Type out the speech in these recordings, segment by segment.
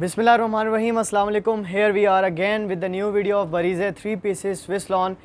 बिसमीम अल्लाम here we are again with the new video of Bareeze three pieces Swiss lawn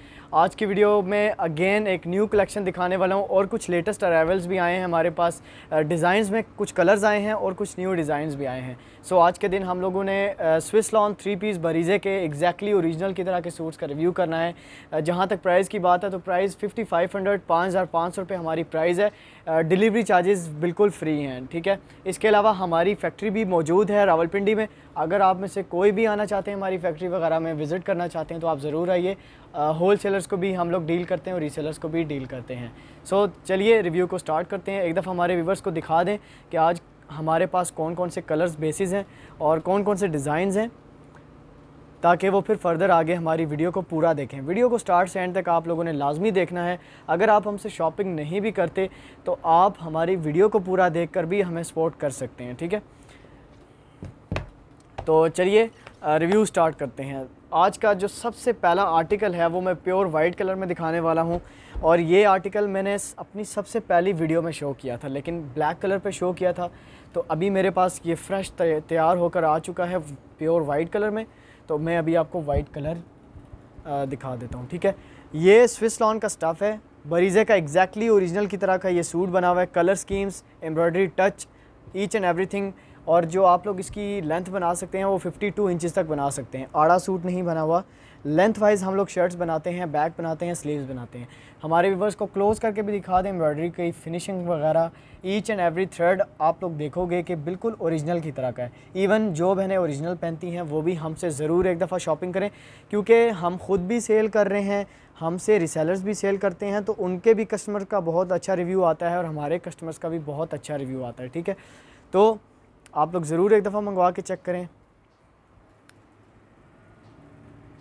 आज की video में अगेन एक न्यू कलेक्शन दिखाने वाला हूँ और कुछ लेटेस्ट अरावल्स भी आए हैं हमारे पास डिज़ाइंस uh, में कुछ कलर्स आए हैं और कुछ न्यू डिज़ाइंस भी आए हैं सो so, आज के दिन हम लोगों ने Swiss lawn three piece Bareeze के एग्जैक्टली ओरिजिनल की तरह के सूट्स का रिव्यू करना है जहाँ तक प्राइस की बात है तो प्राइस फिफ्टी फाइव हंड्रेड पाँच हज़ार पाँच सौ रुपये हमारी प्राइस है डिलीवरी चार्जेस बिल्कुल फ्री हैं ठीक है इसके अलावा हमारी फैक्ट्री भी मौजूद है रावलपिंडी में अगर आप में से कोई भी आना चाहते हैं हमारी फैक्ट्री वगैरह में विज़िट करना चाहते हैं तो आप ज़रूर आइए होल सेलर्स को भी हम लोग डील करते हैं और रीसेलर्स को भी डील करते हैं सो so, चलिए रिव्यू को स्टार्ट करते हैं एक दफ़ा हमारे व्यूवर्स को दिखा दें कि आज हमारे पास कौन कौन से कलर्स बेसिस हैं और कौन कौन से डिज़ाइन हैं ताकि वो फिर फर्दर आगे हमारी वीडियो को पूरा देखें वीडियो को स्टार्ट से एंड तक आप लोगों ने लाजमी देखना है अगर आप हमसे शॉपिंग नहीं भी करते तो आप हमारी वीडियो को पूरा देख कर भी हमें सपोर्ट कर सकते हैं ठीक है तो चलिए रिव्यू स्टार्ट करते हैं आज का जो सबसे पहला आर्टिकल है वो मैं प्योर वाइट कलर में दिखाने वाला हूँ और ये आर्टिकल मैंने अपनी सबसे पहली वीडियो में शो किया था लेकिन ब्लैक कलर पे शो किया था तो अभी मेरे पास ये फ्रेश तैयार होकर आ चुका है प्योर वाइट कलर में तो मैं अभी आपको वाइट कलर दिखा देता हूँ ठीक है ये स्विस लॉन का स्टफ़ है बरीज़े का एग्जैक्टली exactly ओरिजिनल की तरह का ये सूट बना हुआ है colour schemes embroidery touch each and everything और जो आप लोग इसकी लेंथ बना सकते हैं वो 52 टू इंचज़ तक बना सकते हैं आड़ा सूट नहीं बना हुआ लेंथ वाइज हम लोग शर्ट्स बनाते हैं बैक बनाते हैं स्लीव्स बनाते हैं हमारे व्यूवर्स को क्लोज़ करके भी दिखा दें एम्ब्रॉयडरी की फिनिशिंग वगैरह ईच एंड एवरी थ्रेड आप लोग देखोगे कि बिल्कुल ओरिजिनल की तरह का है इवन जो बहनें ओरिजिनल पहनती हैं वो भी हमसे ज़रूर एक दफ़ा शॉपिंग करें क्योंकि हम खुद भी सेल कर रहे हैं हमसे रिसेलर्स भी सेल करते हैं तो उनके भी कस्टमर का बहुत अच्छा रिव्यू आता है और हमारे कस्टमर्स का भी बहुत अच्छा रिव्यू आता है ठीक है तो आप लोग ज़रूर एक दफ़ा मंगवा के चेक करें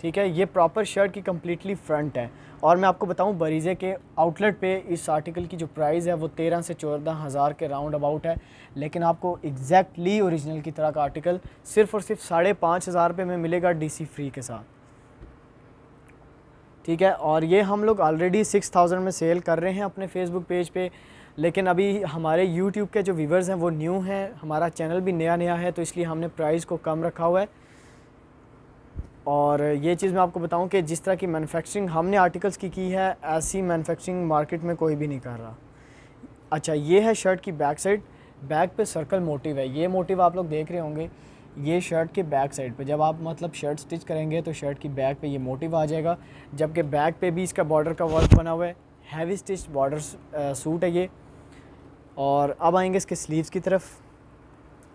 ठीक है ये प्रॉपर शर्ट की कम्प्लीटली फ्रंट है और मैं आपको बताऊं बरीजे के आउटलेट पे इस आर्टिकल की जो प्राइस है वो तेरह से चौदह हज़ार के राउंड अबाउट है लेकिन आपको एग्जैक्टली ओरिजिनल की तरह का आर्टिकल सिर्फ और सिर्फ साढ़े पाँच हज़ार रुपये में मिलेगा डीसी फ्री के साथ ठीक है और ये हम लोग ऑलरेडी सिक्स थाउजेंड में सेल कर रहे हैं अपने फेसबुक पेज पे लेकिन अभी हमारे यूट्यूब के जो व्यूवर्स हैं वो न्यू हैं हमारा चैनल भी नया नया है तो इसलिए हमने प्राइस को कम रखा हुआ है और ये चीज़ मैं आपको बताऊं कि जिस तरह की मैन्युफैक्चरिंग हमने आर्टिकल्स की की है ऐसी मैन्युफैक्चरिंग मार्केट में कोई भी नहीं कर रहा अच्छा ये है शर्ट की बैक साइड बैक पे सर्कल मोटिव है ये मोटिव आप लोग देख रहे होंगे ये शर्ट के बैक साइड पे जब आप मतलब शर्ट स्टिच करेंगे तो शर्ट की बैक पे ये मोटिव आ जाएगा जबकि बैक पे भी इसका बॉर्डर का वर्क बना हुआ है हैवी स्टिच बॉर्डर सूट है ये और अब आएंगे इसके स्लीव्स की तरफ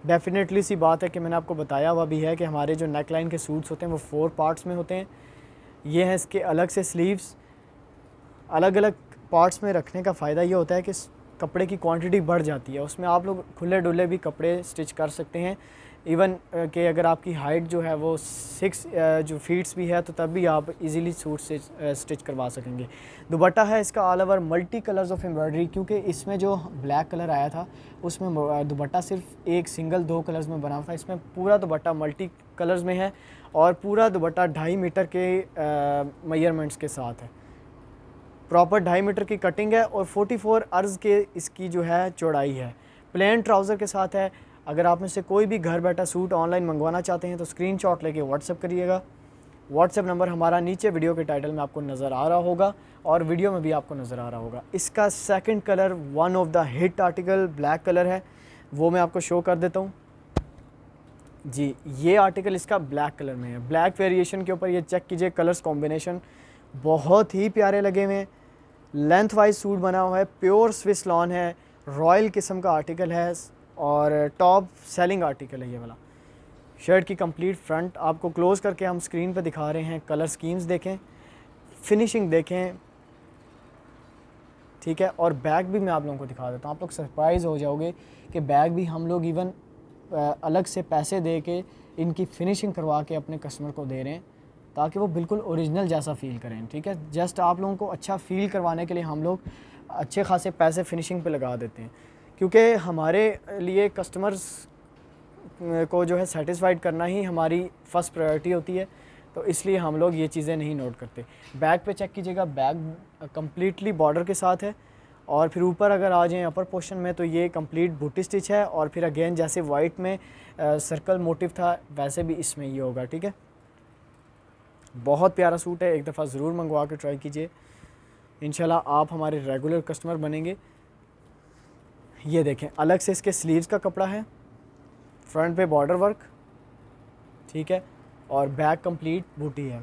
डेफिनेटली सी बात है कि मैंने आपको बताया हुआ भी है कि हमारे जो नेक लाइन के सूट्स होते हैं वो फोर पार्ट्स में होते हैं ये हैं इसके अलग से स्लीव्स अलग अलग पार्ट्स में रखने का फ़ायदा ये होता है कि कपड़े की क्वांटिटी बढ़ जाती है उसमें आप लोग खुले डुले भी कपड़े स्टिच कर सकते हैं इवन uh, के अगर आपकी हाइट जो है वो सिक्स uh, जो फीट्स भी है तो तब भी आप इजीली सूट से स्टिच करवा सकेंगे दुपट्टा है इसका all over multi colours of embroidery क्योंकि इसमें जो ब्लैक कलर आया था उसमें uh, दुपट्टा सिर्फ एक सिंगल दो कलर्स में बना था इसमें पूरा दुपट्टा मल्टी कलर्स में है और पूरा दुपट्टा ढाई मीटर के मैयरमेंट्स के साथ है प्रॉपर ढाई मीटर की कटिंग है और फोर्टी अर्ज़ के इसकी जो है चौड़ाई है प्लेन ट्राउज़र के साथ है अगर आप में से कोई भी घर बैठा सूट ऑनलाइन मंगवाना चाहते हैं तो स्क्रीन शॉट लेके व्हाट्सअप करिएगा व्हाट्सएप नंबर हमारा नीचे वीडियो के टाइटल में आपको नज़र आ रहा होगा और वीडियो में भी आपको नज़र आ रहा होगा इसका second colour one of the hit article black colour है वो मैं आपको शो कर देता हूँ जी ये आर्टिकल इसका ब्लैक कलर में है ब्लैक वेरिएशन के ऊपर ये चेक कीजिए कलर्स कॉम्बिनेशन बहुत ही प्यारे लगे हुए हैं लेंथ वाइज सूट बना हुआ है प्योर स्विस लॉन है रॉयल किस्म का आर्टिकल है और टॉप सेलिंग आर्टिकल है ये वाला शर्ट की कंप्लीट फ्रंट आपको क्लोज करके हम स्क्रीन पर दिखा रहे हैं कलर स्कीम्स देखें फिनिशिंग देखें ठीक है और बैग भी मैं आप लोगों को दिखा देता हूँ आप लोग सरप्राइज़ हो जाओगे कि बैग भी हम लोग इवन अलग से पैसे दे के इनकी फिनिशिंग करवा के अपने कस्टमर को दे रहे हैं ताकि वो बिल्कुल ओरिजिनल जैसा फ़ील करें ठीक है जस्ट आप लोगों को अच्छा फ़ील करवाने के लिए हम लोग अच्छे खासे पैसे फिनिशिंग पे लगा देते हैं क्योंकि हमारे लिए कस्टमर्स को जो है सेटिस्फाइड करना ही हमारी फ़र्स्ट प्रायोरिटी होती है तो इसलिए हम लोग ये चीज़ें नहीं नोट करते बैग पे चेक कीजिएगा बैग कम्प्लीटली बॉर्डर के साथ है और फिर ऊपर अगर आ जाएँ अपर पोर्शन में तो ये कम्प्लीट बूटी स्टिच है और फिर अगेन जैसे वाइट में आ, सर्कल मोटिव था वैसे भी इसमें ये होगा ठीक है बहुत प्यारा सूट है एक दफ़ा ज़रूर मंगवा के ट्राई कीजिए इन आप हमारे रेगुलर कस्टमर बनेंगे ये देखें अलग से इसके स्लीव्स का कपड़ा है फ्रंट पे बॉर्डर वर्क ठीक है और बैक कंप्लीट बूटी है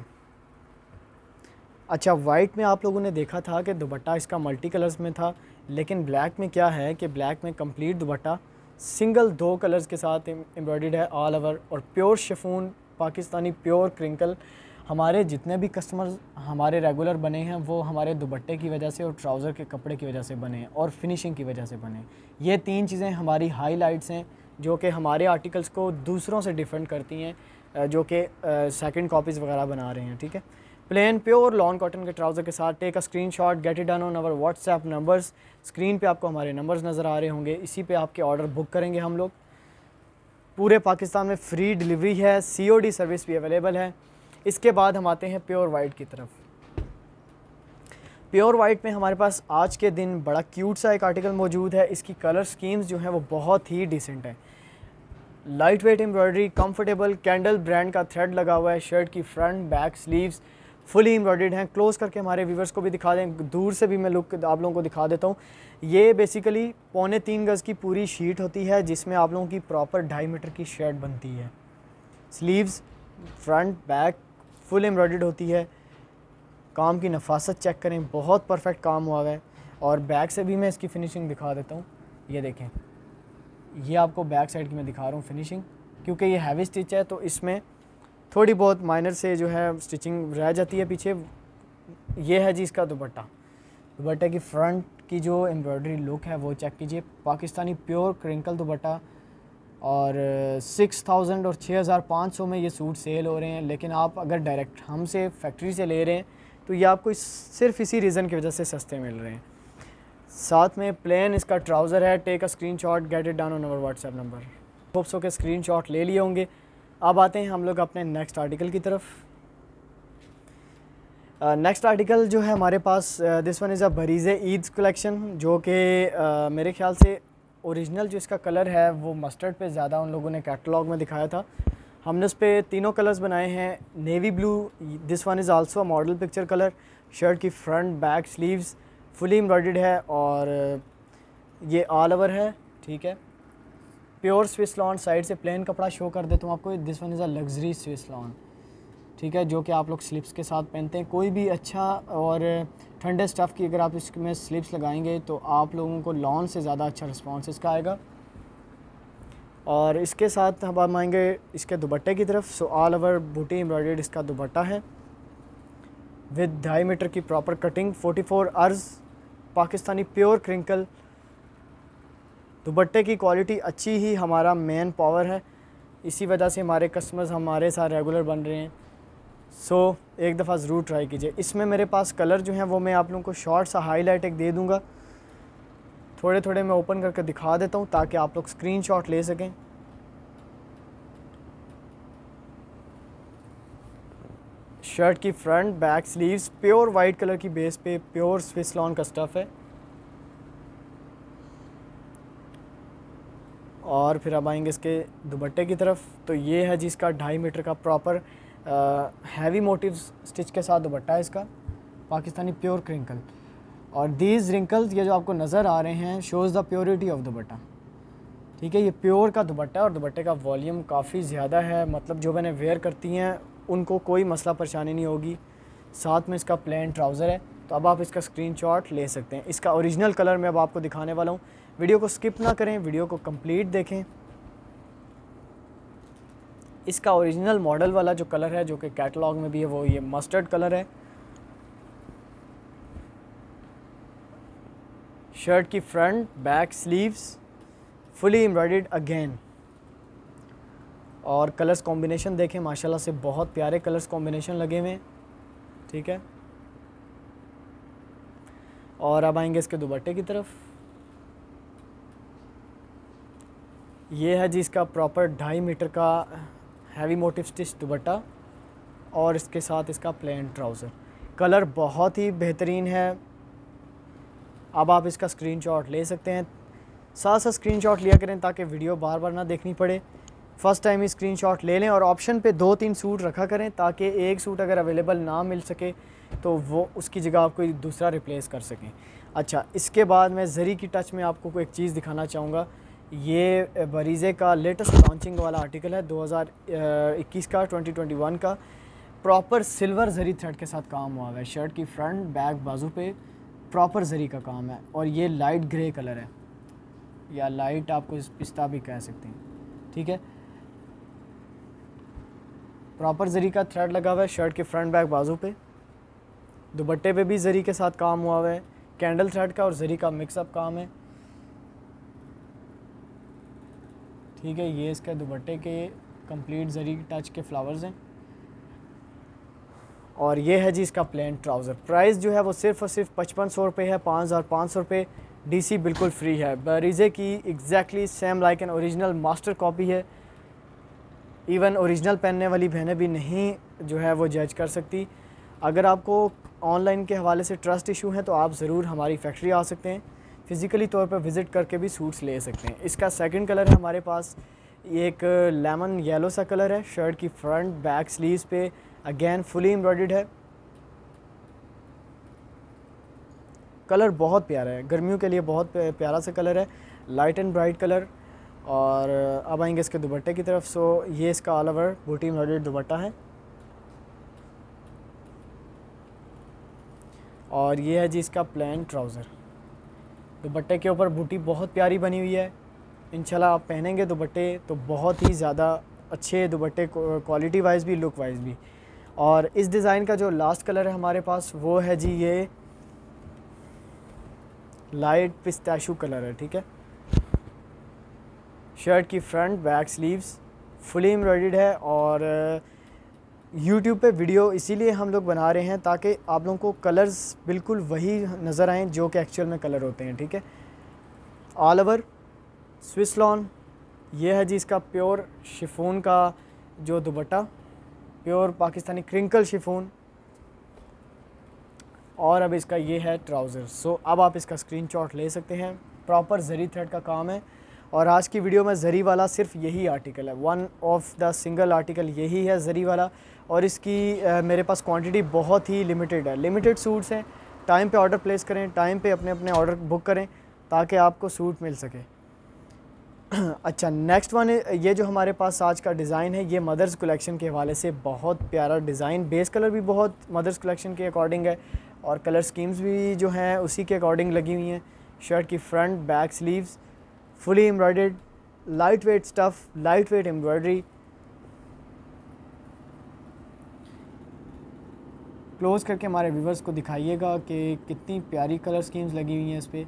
अच्छा वाइट में आप लोगों ने देखा था कि दुबट्टा इसका मल्टी कलर्स में था लेकिन ब्लैक में क्या है कि ब्लैक में कंप्लीट दुबट्टा सिंगल दो कलर्स के साथ एम्ब्रॉयड है ऑल ओवर और pure chiffon Pakistani pure crinkle हमारे जितने भी कस्टमर्स हमारे रेगुलर बने हैं वो हमारे दुपट्टे की वजह से और ट्राउज़र के कपड़े की वजह से बने हैं और फिनिशिंग की वजह से बने ये तीन चीज़ें हमारी हाईलाइट्स हैं जो कि हमारे आर्टिकल्स को दूसरों से डिफेंड करती हैं जो कि सेकंड कॉपीज़ वगैरह बना रहे हैं ठीक है प्लेन प्योर लॉन कॉटन के ट्राउज़र के साथ take a screen shot get it done on our WhatsApp numbers screen पे आपको हमारे नंबर्स नज़र आ रहे होंगे इसी पे आपके ऑर्डर बुक करेंगे हम लोग पूरे पाकिस्तान में फ्री डिलीवरी है सीओडी सर्विस भी अवेलेबल है इसके बाद हम आते हैं प्योर वाइट की तरफ प्योर वाइट में हमारे पास आज के दिन बड़ा क्यूट सा एक आर्टिकल मौजूद है इसकी कलर स्कीम्स जो हैं वो बहुत ही डिसेंट है light weight embroidery comfortable candle brand का थ्रेड लगा हुआ है शर्ट की फ्रंट बैक स्लीव्स फुली एम्ब्रॉयड हैं क्लोज करके हमारे व्यूवर्स को भी दिखा दें दूर से भी मैं लुक आप लोगों को दिखा देता हूँ ये बेसिकली पौने तीन गज़ की पूरी शीट होती है जिसमें आप लोगों की प्रॉपर ढाई मीटर की शर्ट बनती है स्लीव्स फ्रंट बैक फुल एम्ब्रॉयड होती है काम की नफासत चेक करें बहुत परफेक्ट काम हुआ है और बैक से भी मैं इसकी फ़िनिशिंग दिखा देता हूँ ये देखें ये आपको बैक साइड की मैं दिखा रहा हूँ फिनिशिंग क्योंकि ये हैवी स्टिच है तो इसमें थोड़ी बहुत माइनर से जो है स्टिचिंग रह जाती है पीछे ये है जी इसका दुपट्टा दुपट्टे की फ़्रंट की जो एम्ब्रॉयडरी लुक है वो चेक कीजिए पाकिस्तानी प्योर क्रिंकल दुपट्टा और सिक्स थाउजेंड और छः हज़ार पाँच सौ में ये सूट सेल हो रहे हैं लेकिन आप अगर डायरेक्ट हमसे फैक्ट्री से ले रहे हैं तो ये आपको इस, सिर्फ इसी रीज़न की वजह से सस्ते मिल रहे हैं साथ में प्लेन इसका ट्राउज़र है take a screen shot get it down on our WhatsApp number hope so के स्क्रीन शॉट ले लिए होंगे अब आते हैं हम लोग अपने नेक्स्ट आर्टिकल की तरफ नेक्स्ट uh, आर्टिकल जो है हमारे पास this one is a Bareeze Eid collection जो कि uh, मेरे ख्याल से ओरिजिनल जो इसका कलर है वो मस्टर्ड पे ज़्यादा उन लोगों ने कैटलॉग में दिखाया था हमने उस पर तीनों कलर्स बनाए हैं navy blue this one is also model picture colour shirt की front back sleeves fully embroidered है और uh, ये ऑल ओवर है ठीक है प्योर स्विस लॉन साइड से प्लेन कपड़ा शो कर देता हूँ आपको this one is a luxury Swiss lawn ठीक है जो कि आप लोग स्लिप्स के साथ पहनते हैं कोई भी अच्छा और ठंडे स्टफ़ की अगर आप इसमें स्लिप्स लगाएंगे तो आप लोगों को लॉन से ज़्यादा अच्छा रिस्पॉन्स इसका आएगा और इसके साथ हम आप आएंगे इसके दुबट्टे की तरफ सो ऑल ओवर बूटी एम्ब्रॉयड इसका दुपट्टा है विद ढाई मीटर की प्रॉपर कटिंग 44 अर्ज पाकिस्तानी प्योर क्रिंकल दुबट्टे की क्वालिटी अच्छी ही हमारा मेन पावर है इसी वजह से हमारे कस्टमर्स हमारे साथ रेगुलर बन रहे हैं सो so, एक दफ़ा ज़रूर ट्राई कीजिए इसमें मेरे पास कलर जो है वो मैं आप लोगों को शॉर्ट सा हाईलाइट एक दे दूँगा थोड़े थोड़े मैं ओपन करके दिखा देता हूँ ताकि आप लोग स्क्रीनशॉट ले सकें शर्ट की front back sleeves pure white colour की बेस पे प्योर स्विस लॉन का स्टफ़ है और फिर अब आएंगे इसके दुबट्टे की तरफ तो ये है जिसका ढाई मीटर का प्रॉपर हैवी मोटिव स्टिच के साथ दुपट्टा है इसका पाकिस्तानी प्योर क्रिंकल और दीज रिंकल्स ये जो आपको नज़र आ रहे हैं shows the purity of dupatta ठीक है ये प्योर का दुपट्टा और दुपट्टे का वॉल्यूम काफ़ी ज़्यादा है मतलब जो मैंने वेयर करती हैं उनको कोई मसला परेशानी नहीं होगी साथ में इसका प्लेन ट्राउज़र है तो अब आप इसका स्क्रीनशॉट ले सकते हैं इसका ओरिजिनल कलर मैं अब आपको दिखाने वाला हूँ वीडियो को स्किप ना करें वीडियो को कंप्लीट देखें इसका ओरिजिनल मॉडल वाला जो कलर है जो कि कैटलॉग में भी है वो ये मस्टर्ड कलर है शर्ट की front back sleeves fully embroidered again और कलर्स कॉम्बिनेशन देखें माशाल्लाह से बहुत प्यारे कलर्स कॉम्बिनेशन लगे हुए हैं ठीक है और अब आएंगे इसके दुपट्टे की तरफ ये है जी इसका प्रॉपर ढाई मीटर का हैवी मोटिव स्टिच दुबट्टा और इसके साथ इसका प्लेन ट्राउज़र कलर बहुत ही बेहतरीन है अब आप इसका स्क्रीनशॉट ले सकते हैं साथ साथ स्क्रीनशॉट लिया करें ताकि वीडियो बार बार ना देखनी पड़े फ़र्स्ट टाइम ही स्क्रीनशॉट ले लें और ऑप्शन पे दो तीन सूट रखा करें ताकि एक सूट अगर अवेलेबल ना मिल सके तो वो उसकी जगह आप कोई दूसरा रिप्लेस कर सकें अच्छा इसके बाद मैं ज़री की टच में आपको एक चीज़ दिखाना चाहूँगा ये बरीज़े का लेटेस्ट लॉन्चिंग वाला आर्टिकल है 2021 का 2021 का प्रॉपर सिल्वर जरी थ्रेड के साथ काम हुआ हुआ है शर्ट की फ्रंट बैक बाजू पे प्रॉपर जरी का काम है और ये लाइट ग्रे कलर है या लाइट आपको इस पिस्ता भी कह सकते हैं ठीक है प्रॉपर जरी का थ्रेड लगा हुआ है शर्ट के फ्रंट बैक बाजू पे दुपट्टे पे भी जरी के साथ काम हुआ हुआ है कैंडल थ्रेड का और जरी का मिक्सअप काम है ठीक है ये इसके दुपट्टे के कंप्लीट जरी टच के फ्लावर्स हैं और ये है जी इसका प्लेन ट्राउज़र प्राइस जो है वो सिर्फ और सिर्फ पचपन सौ रुपये है पाँच हज़ार पाँच सौ रुपये डी सी बिल्कुल फ्री है बरीज़े की exactly same like an original master copy है इवन ओरिजिनल पहनने वाली बहनें भी नहीं जो है वो जज कर सकती अगर आपको ऑनलाइन के हवाले से ट्रस्ट इशू हैं तो आप ज़रूर हमारी फैक्ट्री आ सकते हैं फिज़िकली तौर पर विज़िट करके भी सूट्स ले सकते हैं इसका सेकेंड कलर है हमारे पास एक लेमन येलो सा कलर है शर्ट की फ्रंट बैक स्लीव्स पे अगेन फुली एम्ब्रॉयड है कलर बहुत प्यारा है गर्मियों के लिए बहुत प्यारा सा कलर है लाइट एंड ब्राइट कलर और अब आएंगे इसके दुपट्टे की तरफ सो ये इसका ऑल ओवर बूटी एम्ब्रॉयड दुपट्टा है और ये है जी इसका प्लान ट्राउज़र दुपट्टे के ऊपर बूटी बहुत प्यारी बनी हुई है इंशाल्लाह आप पहनेंगे दुपट्टे तो बहुत ही ज़्यादा अच्छे दुपट्टे क्वालिटी वाइज भी लुक वाइज भी और इस डिज़ाइन का जो लास्ट कलर है हमारे पास वो है जी ये लाइट पिस्ताशू कलर है ठीक है शर्ट की front back sleeves fully embroidered है और यूट्यूब पे वीडियो इसीलिए हम लोग बना रहे हैं ताकि आप लोगों को कलर्स बिल्कुल वही नज़र आएँ जो कि एक्चुअल में कलर होते हैं ठीक है ऑल ओवर स्विस लॉन ये है जी इसका प्योर शिफोन का जो dupatta pure Pakistani crinkle chiffon और अब इसका ये है ट्राउज़र सो अब आप इसका स्क्रीनशॉट ले सकते हैं प्रॉपर जरी थ्रेड का काम है और आज की वीडियो में जरी वाला सिर्फ यही आर्टिकल है one of the single article यही है जरी वाला और इसकी आ, मेरे पास क्वांटिटी बहुत ही लिमिटेड है लिमिटेड सूट्स हैं टाइम पे ऑर्डर प्लेस करें टाइम पे अपने अपने ऑर्डर बुक करें ताकि आपको सूट मिल सके अच्छा नेक्स्ट वन ये जो हमारे पास आज का डिज़ाइन है ये मदर्स कलेक्शन के हवाले से बहुत प्यारा डिज़ाइन बेस कलर भी बहुत मदर्स कलेक्शन के अकॉर्डिंग है और कलर स्कीम्स भी जो हैं उसी के अकॉर्डिंग लगी हुई हैं शर्ट की front back sleeves fully embroidered light weight stuff light weight embroidery close करके हमारे व्यूवर्स को दिखाइएगा कि कितनी प्यारी कलर स्कीम्स लगी हुई हैं इस पर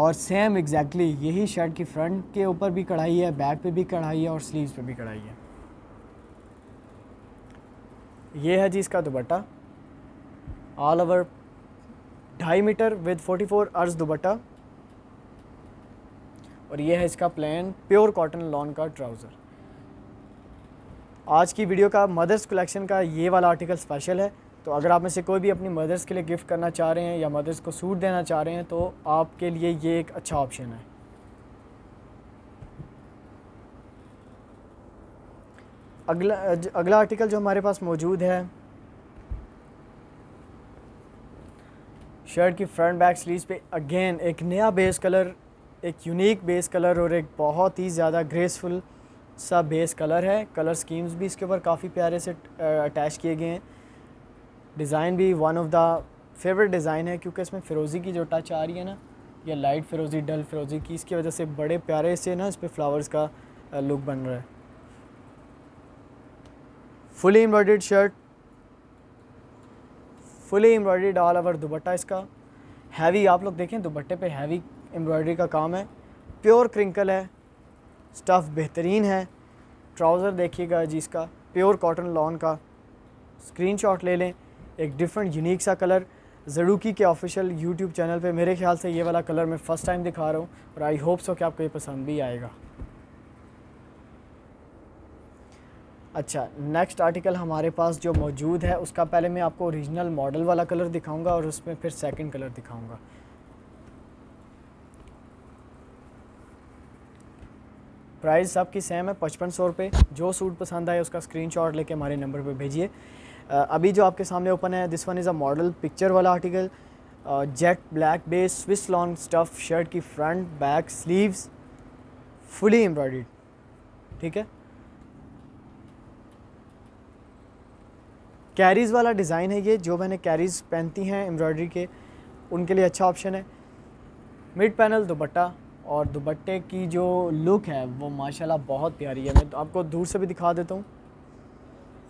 और सेम एग्जैक्टली exactly यही शर्ट की फ्रंट के ऊपर भी कढ़ाई है बैक पे भी कढ़ाई है और स्लीव्स पे भी कढ़ाई है ये है जी इसका दुबट्टा ऑल ओवर ढाई मीटर विद 44 फोर अर्ज दुबट्टा और ये है इसका प्लान प्योर कॉटन लॉन का ट्राउज़र आज की वीडियो का मदर्स कलेक्शन का ये वाला आर्टिकल स्पेशल है तो अगर आप में से कोई भी अपनी मदर्स के लिए गिफ्ट करना चाह रहे हैं या मदर्स को सूट देना चाह रहे हैं तो आपके लिए ये एक अच्छा ऑप्शन है अगला अगला आर्टिकल जो हमारे पास मौजूद है शर्ट की फ्रंट बैक स्लीव्स पे अगेन एक नया बेस कलर एक यूनिक बेस कलर और एक बहुत ही ज़्यादा ग्रेसफुल सा बेस कलर है कलर स्कीम्स भी इसके ऊपर काफ़ी प्यारे से अटैच किए गए हैं डिज़ाइन भी one of the favourite design है क्योंकि इसमें फ़िरोज़ी की जो टच आ रही है ना या लाइट फ़िरोज़ी डल फ़िरोज़ी की इसकी वजह से बड़े प्यारे से ना इस पर फ्लावर्स का लुक बन रहा है fully embroidered shirt fully embroidered all over dupatta इसका हैवी आप लोग देखें दुपट्टे पे हैवी एम्ब्रॉयडरी का काम है प्योर क्रिंकल है स्टफ़ बेहतरीन है ट्राउज़र देखिएगा जी इसका प्योर कॉटन लॉन का स्क्रीनशॉट ले लें एक डिफरेंट यूनिक सा कलर ज़रूकी के ऑफिशियल यूट्यूब चैनल पे मेरे ख्याल से ये वाला कलर मैं फ़र्स्ट टाइम दिखा रहा हूँ और आई होप सो कि आपको ये पसंद भी आएगा अच्छा नेक्स्ट आर्टिकल हमारे पास जो मौजूद है उसका पहले मैं आपको ओरिजिनल मॉडल वाला कलर दिखाऊंगा और उसमें फिर सेकंड कलर दिखाऊंगा प्राइस सबकी सेम है पचपन सौ रुपये जो सूट पसंद आए उसका स्क्रीनशॉट लेके हमारे नंबर पे भेजिए अभी जो आपके सामने ओपन है this one is a model picture वाला article jet black base Swiss lawn stuff shirt की front back sleeves fully embroidered ठीक है कैरीज़ वाला डिज़ाइन है ये जो मैंने कैरीज़ पहनती हैं एम्ब्रॉयडरी के उनके लिए अच्छा ऑप्शन है मिड पैनल दुपट्टा और दुपट्टे की जो लुक है वो माशाल्लाह बहुत प्यारी है मैं तो आपको दूर से भी दिखा देता हूँ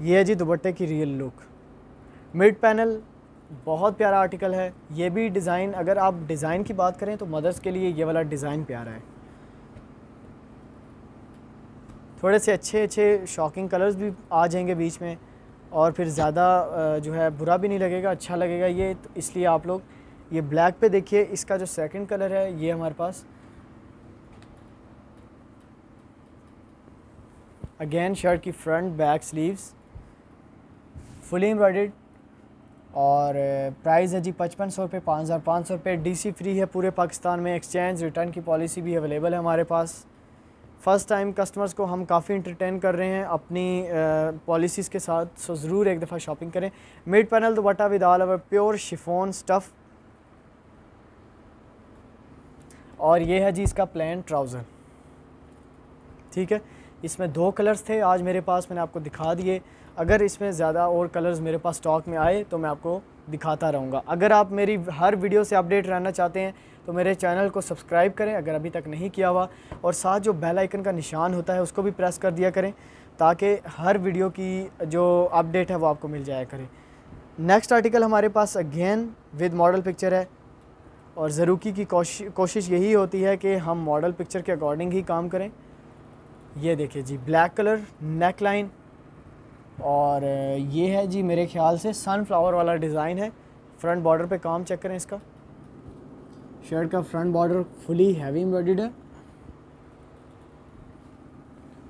ये है जी दुपट्टे की रियल लुक मिड पैनल बहुत प्यारा आर्टिकल है ये भी डिज़ाइन अगर आप डिज़ाइन की बात करें तो मदर्स के लिए ये वाला डिज़ाइन प्यारा है थोड़े से अच्छे अच्छे शॉकिंग कलर्स भी आ जाएंगे बीच में और फिर ज़्यादा जो है बुरा भी नहीं लगेगा अच्छा लगेगा ये तो इसलिए आप लोग ये ब्लैक पे देखिए इसका जो सेकंड कलर है ये हमारे पास अगेन शर्ट की front back sleeves fully embroidered और प्राइस uh, है जी पचपन सौ रुपये पाँच हज़ार पाँच सौ रुपये डी सी फ्री है पूरे पाकिस्तान में एक्सचेंज रिटर्न की पॉलिसी भी अवेलेबल है हमारे पास फ़र्स्ट टाइम कस्टमर्स को हम काफ़ी इंटरटेन कर रहे हैं अपनी पॉलिसीज़ uh, के साथ सो ज़रूर एक दफ़ा शॉपिंग करें mid panel dupatta with all our pure chiffon stuff और ये है जी इसका प्लान ट्राउज़र ठीक है इसमें दो कलर्स थे आज मेरे पास मैंने आपको दिखा दिए अगर इसमें ज़्यादा और कलर्स मेरे पास स्टॉक में आए तो मैं आपको दिखाता रहूँगा अगर आप मेरी हर वीडियो से अपडेट रहना चाहते हैं तो मेरे चैनल को सब्सक्राइब करें अगर अभी तक नहीं किया हुआ और साथ जो बेल आइकन का निशान होता है उसको भी प्रेस कर दिया करें ताकि हर वीडियो की जो अपडेट है वो आपको मिल जाया करें नेक्स्ट आर्टिकल हमारे पास अगेन विद मॉडल पिक्चर है और ज़रूकी की कोशिश कोशिश यही होती है कि हम मॉडल पिक्चर के अकॉर्डिंग ही काम करें ये देखिए जी ब्लैक कलर नेक लाइन और ये है जी मेरे ख्याल से सनफ्लावर वाला डिज़ाइन है फ्रंट बॉर्डर पे काम चेक करें इसका शर्ट का फ्रंट बॉर्डर फुली हैवी एम्ब्रॉयड है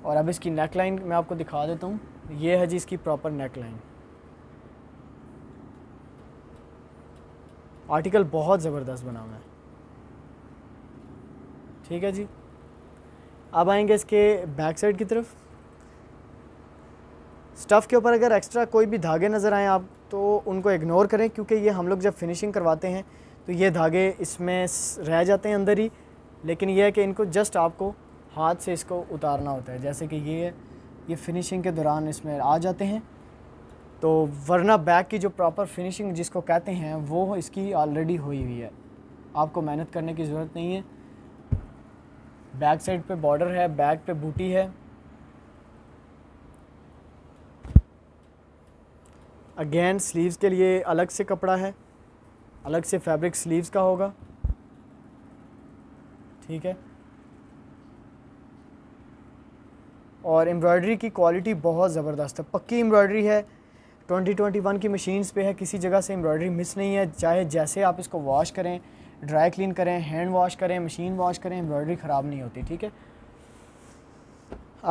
और अब इसकी नेक लाइन मैं आपको दिखा देता हूँ ये है जी इसकी प्रॉपर नेक लाइन आर्टिकल बहुत ज़बरदस्त बना हुआ है ठीक है जी अब आएंगे इसके बैक साइड की तरफ स्टफ़ के ऊपर अगर एक्स्ट्रा कोई भी धागे नज़र आएँ आप तो उनको इग्नोर करें क्योंकि ये हम लोग जब फिनिशिंग करवाते हैं तो ये धागे इसमें रह जाते हैं अंदर ही लेकिन यह है कि इनको जस्ट आपको हाथ से इसको उतारना होता है जैसे कि ये ये फिनिशिंग के दौरान इसमें आ जाते हैं तो वरना बैग की जो प्रॉपर फिनिशिंग जिसको कहते हैं वो इसकी ऑलरेडी हुई हुई है आपको मेहनत करने की ज़रूरत नहीं है बैक साइड पे बॉर्डर है बैक पे बूटी है अगेन स्लीव्स के लिए अलग से कपड़ा है अलग से फैब्रिक स्लीव्स का होगा ठीक है और एम्ब्रॉयडरी की क्वालिटी बहुत ज़बरदस्त है पक्की एम्ब्रॉयडरी है 2021 की मशीन्स पे है किसी जगह से एम्ब्रॉयडरी मिस नहीं है चाहे जैसे आप इसको वॉश करें ड्राई क्लीन करें हैंड वॉश करें मशीन वॉश करें एम्ब्रॉयडरी ख़राब नहीं होती ठीक है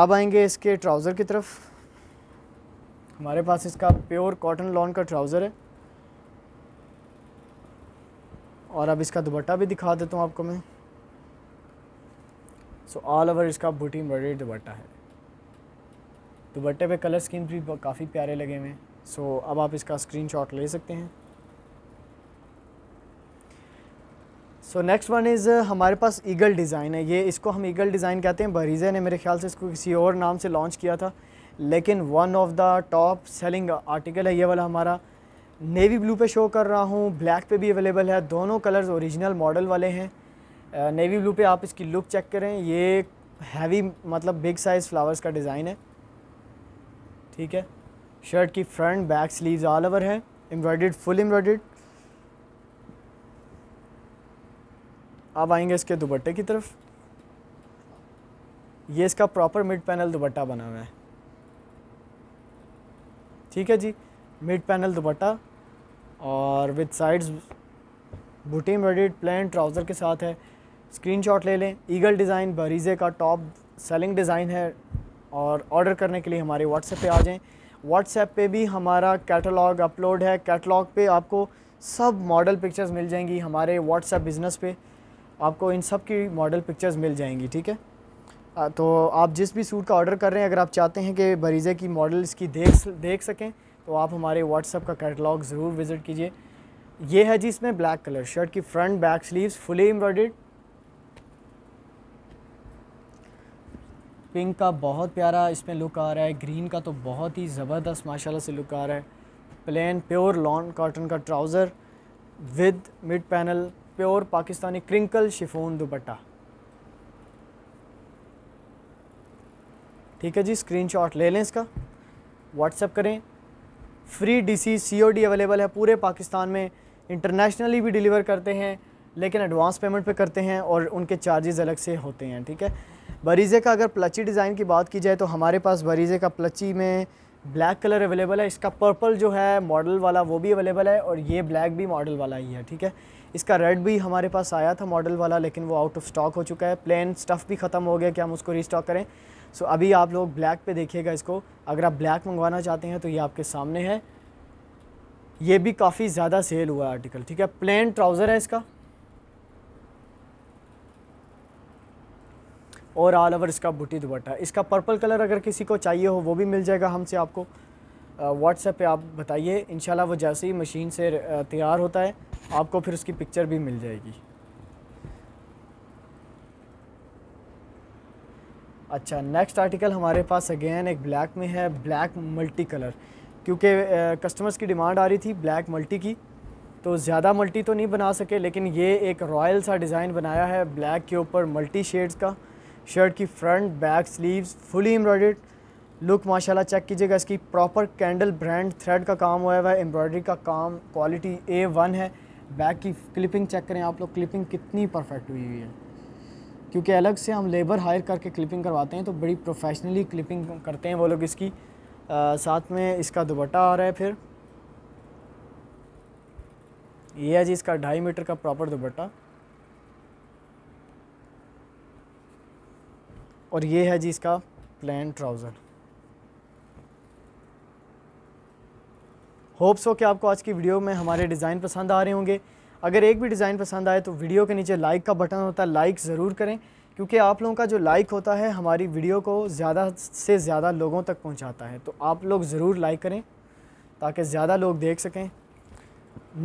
अब आएंगे इसके ट्राउज़र की तरफ हमारे पास इसका प्योर कॉटन लॉन का ट्राउज़र है और अब इसका दुबट्टा भी दिखा देता हूँ आपको मैं सो ऑल ओवर इसका बूटी एम्ब्रॉयडरी दुपट्टा है दुपट्टे पे कलर स्कीम भी काफ़ी प्यारे लगे हुए हैं सो अब आप इसका स्क्रीनशॉट ले सकते हैं सो नेक्स्ट वन इज़ हमारे पास ईगल डिज़ाइन है ये इसको हम ईगल डिज़ाइन कहते हैं बरीजे ने मेरे ख्याल से इसको किसी और नाम से लॉन्च किया था लेकिन one of the top selling article है ये वाला हमारा नेवी ब्लू पे शो कर रहा हूँ ब्लैक पे भी अवेलेबल है दोनों कलर्स ओरिजिनल मॉडल वाले हैं नेवी uh, ब्लू पे आप इसकी लुक चेक करें ये हैवी मतलब बिग साइज़ फ्लावर्स का डिज़ाइन है ठीक है शर्ट की front back sleeves all over है एम्ब्रॉयड फुल एम्ब्रॉयड अब आएंगे इसके दुपट्टे की तरफ ये इसका प्रॉपर मिड पैनल दुपट्टा बना हुआ है ठीक है जी मिड पैनल दुपट्टा और विद साइड्स बूटी एम्ब्रॉयड प्लेन ट्राउज़र के साथ है स्क्रीनशॉट ले लें ईगल डिज़ाइन बरीजे का टॉप सेलिंग डिज़ाइन है और ऑर्डर करने के लिए हमारे व्हाट्सएप पे आ जाएं व्हाट्सएप पे भी हमारा कैटलॉग अपलोड है कैटलॉग पे आपको सब मॉडल पिक्चर्स मिल जाएंगी हमारे व्हाट्सएप बिज़नेस पे आपको इन सब की मॉडल पिक्चर्स मिल जाएंगी ठीक है तो आप जिस भी सूट का ऑर्डर कर रहे हैं अगर आप चाहते हैं कि बरीज़े की मॉडल इसकी देख देख सकें तो आप हमारे व्हाट्सअप का कैटलॉग ज़रूर विज़िट कीजिए ये है जी इसमें ब्लैक कलर शर्ट की front back sleeves fully embroidered pink का बहुत प्यारा इसमें लुक आ रहा है ग्रीन का तो बहुत ही ज़बरदस्त माशाल्लाह से लुक आ रहा है प्लेन प्योर लॉन्ग कॉटन का trouser with mid panel pure Pakistani crinkle chiffon dupatta ठीक है जी स्क्रीनशॉट ले लें इसका व्हाट्सएप करें फ्री डीसी सीओडी अवेलेबल है पूरे पाकिस्तान में इंटरनेशनली भी डिलीवर करते हैं लेकिन एडवांस पेमेंट पे करते हैं और उनके चार्जेस अलग से होते हैं ठीक है बरीज़े का अगर प्लची डिज़ाइन की बात की जाए तो हमारे पास बरीज़े का प्लची में ब्लैक कलर अवेलेबल है इसका पर्पल जो है मॉडल वाला वो भी अवेलेबल है और ये ब्लैक भी मॉडल वाला ही है ठीक है इसका रेड भी हमारे पास आया था मॉडल वाला लेकिन वो आउट ऑफ स्टॉक हो चुका है प्लेन स्टफ़ भी ख़त्म हो गया कि हम उसको रीस्टॉक करें सो अभी आप लोग ब्लैक पे देखिएगा इसको अगर आप ब्लैक मंगवाना चाहते हैं तो ये आपके सामने है ये भी काफ़ी ज़्यादा सेल हुआ है आर्टिकल ठीक है प्लेन ट्राउज़र है इसका और ऑल ओवर इसका बुटी दुपट्टा इसका पर्पल कलर अगर किसी को चाहिए हो वो भी मिल जाएगा हमसे आपको व्हाट्सएप पे आप बताइए इनशाला वो जैसे ही मशीन से तैयार होता है आपको फिर उसकी पिक्चर भी मिल जाएगी अच्छा नेक्स्ट आर्टिकल हमारे पास अगेन एक ब्लैक में है ब्लैक मल्टी कलर क्योंकि कस्टमर्स की डिमांड आ रही थी ब्लैक मल्टी की तो ज़्यादा मल्टी तो नहीं बना सके लेकिन ये एक रॉयल सा डिज़ाइन बनाया है ब्लैक के ऊपर मल्टी शेड्स का शर्ट की front back sleeves fully embroidered look माशाल्लाह चेक कीजिएगा इसकी प्रॉपर कैंडल ब्रांड थ्रेड का काम हुआ हुआ है एम्ब्रॉयडरी का काम क्वालिटी ए वन है बैक की क्लिपिंग चेक करें आप लोग क्लिपिंग कितनी परफेक्ट हुई हुई है क्योंकि अलग से हम लेबर हायर करके क्लिपिंग करवाते हैं तो बड़ी प्रोफेशनली क्लिपिंग करते हैं वो लोग इसकी आ, साथ में इसका दुबट्टा आ रहा है फिर ये है जी इसका ढाई मीटर का प्रॉपर दुबट्टा और ये है जी इसका प्लान ट्राउज़र होप्स हो कि आपको आज की वीडियो में हमारे डिज़ाइन पसंद आ रहे होंगे अगर एक भी डिज़ाइन पसंद आए तो वीडियो के नीचे लाइक का बटन होता है लाइक ज़रूर करें क्योंकि आप लोगों का जो लाइक होता है हमारी वीडियो को ज़्यादा से ज़्यादा लोगों तक पहुँचाता है तो आप लोग ज़रूर लाइक करें ताकि ज़्यादा लोग देख सकें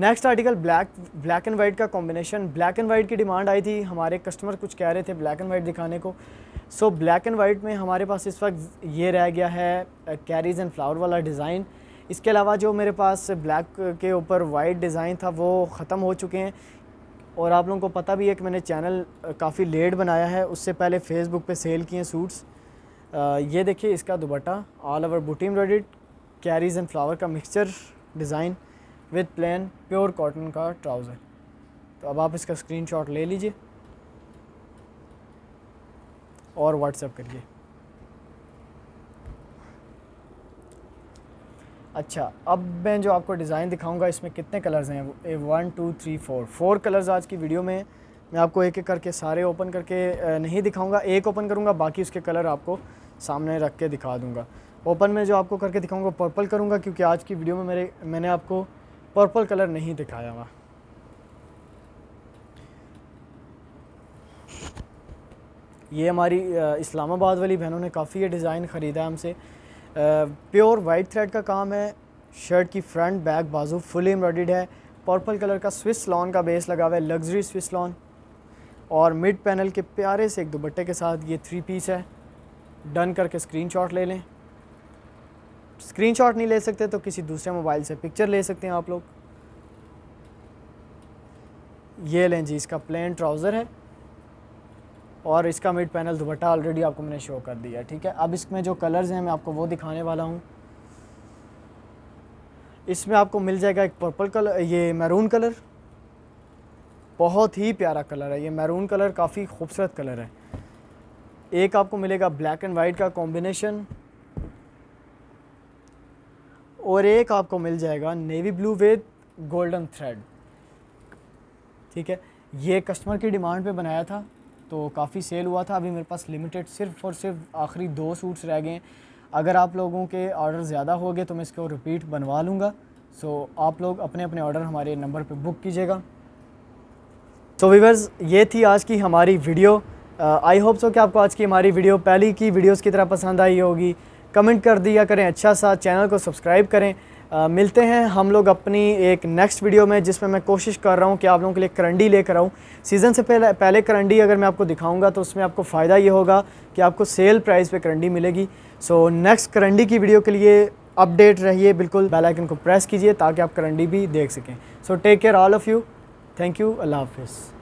next article black black and white का कॉम्बिनेशन ब्लैक एंड वाइट की डिमांड आई थी हमारे कस्टमर कुछ कह रहे थे ब्लैक एंड वाइट दिखाने को सो ब्लैक एंड वाइट में हमारे पास इस वक्त ये रह गया है कैरीज एंड फ्लावर वाला डिज़ाइन इसके अलावा जो मेरे पास ब्लैक के ऊपर वाइट डिज़ाइन था वो ख़त्म हो चुके हैं और आप लोगों को पता भी है कि मैंने चैनल काफ़ी लेट बनाया है उससे पहले फेसबुक पे सेल किए सूट्स ये देखिए इसका दुबट्टा ऑल ओवर बुटी एम्ब्रॉयड कैरीज एंड फ्लावर का mixture design with plain pure cotton का ट्राउज़र तो अब आप इसका स्क्रीनशॉट ले लीजिए और व्हाट्सएप करिए अच्छा अब मैं जो आपको डिज़ाइन दिखाऊंगा इसमें कितने कलर्स हैं a one two three four four colours आज की वीडियो में मैं आपको एक एक करके सारे ओपन करके नहीं दिखाऊंगा एक ओपन करूंगा बाकी उसके कलर आपको सामने रख के दिखा दूंगा ओपन में जो आपको करके दिखाऊंगा पर्पल करूंगा क्योंकि आज की वीडियो में मेरे मैंने आपको पर्पल कलर नहीं दिखाया हुआ ये हमारी इस्लामाबाद वाली बहनों ने काफ़ी ये डिज़ाइन ख़रीदा है हमसे प्योर वाइट थ्रेड का काम है शर्ट की फ्रंट बैक बाजू फुल एम्ब्रॉयड है पर्पल कलर का स्विस लॉन का बेस लगा हुआ है लग्जरी स्विस लॉन और मिड पैनल के प्यारे से एक दुपट्टे के साथ ये थ्री पीस है डन करके स्क्रीनशॉट ले लें स्क्रीनशॉट नहीं ले सकते तो किसी दूसरे मोबाइल से पिक्चर ले सकते हैं आप लोग ये लें जी इसका प्लेन ट्राउज़र है और इसका मिड पैनल दुपट्टा ऑलरेडी आपको मैंने शो कर दिया ठीक है अब इसमें जो कलर्स हैं मैं आपको वो दिखाने वाला हूँ इसमें आपको मिल जाएगा एक पर्पल कलर ये मैरून कलर बहुत ही प्यारा कलर है ये मैरून कलर काफ़ी खूबसूरत कलर है एक आपको मिलेगा ब्लैक एंड वाइट का कॉम्बिनेशन और एक आपको मिल जाएगा navy blue with golden thread ठीक है ये कस्टमर की डिमांड पे बनाया था तो काफ़ी सेल हुआ था अभी मेरे पास लिमिटेड सिर्फ और सिर्फ आखिरी दो सूट्स रह गए हैं अगर आप लोगों के ऑर्डर ज़्यादा हो गए तो मैं इसको रिपीट बनवा लूँगा सो आप लोग अपने अपने ऑर्डर हमारे नंबर पर बुक कीजिएगा तो वीवर्स ये थी आज की हमारी वीडियो आई होप सो कि आपको आज की हमारी वीडियो पहली की वीडियोस की तरह पसंद आई होगी कमेंट कर दिया करें अच्छा सा चैनल को सब्सक्राइब करें मिलते हैं हम लोग अपनी एक नेक्स्ट वीडियो में जिसमें मैं कोशिश कर रहा हूँ कि आप लोगों के लिए करंडी लेकर आऊँ सीज़न से पहले पहले करंडी अगर मैं आपको दिखाऊंगा तो उसमें आपको फ़ायदा ये होगा कि आपको सेल प्राइस पे करंडी मिलेगी सो नेक्स्ट करंडी की वीडियो के लिए अपडेट रहिए बिल्कुल बेल आइकन को प्रेस कीजिए ताकि आप करंडी भी देख सकें so take care all of you thank you Allah हाफिज़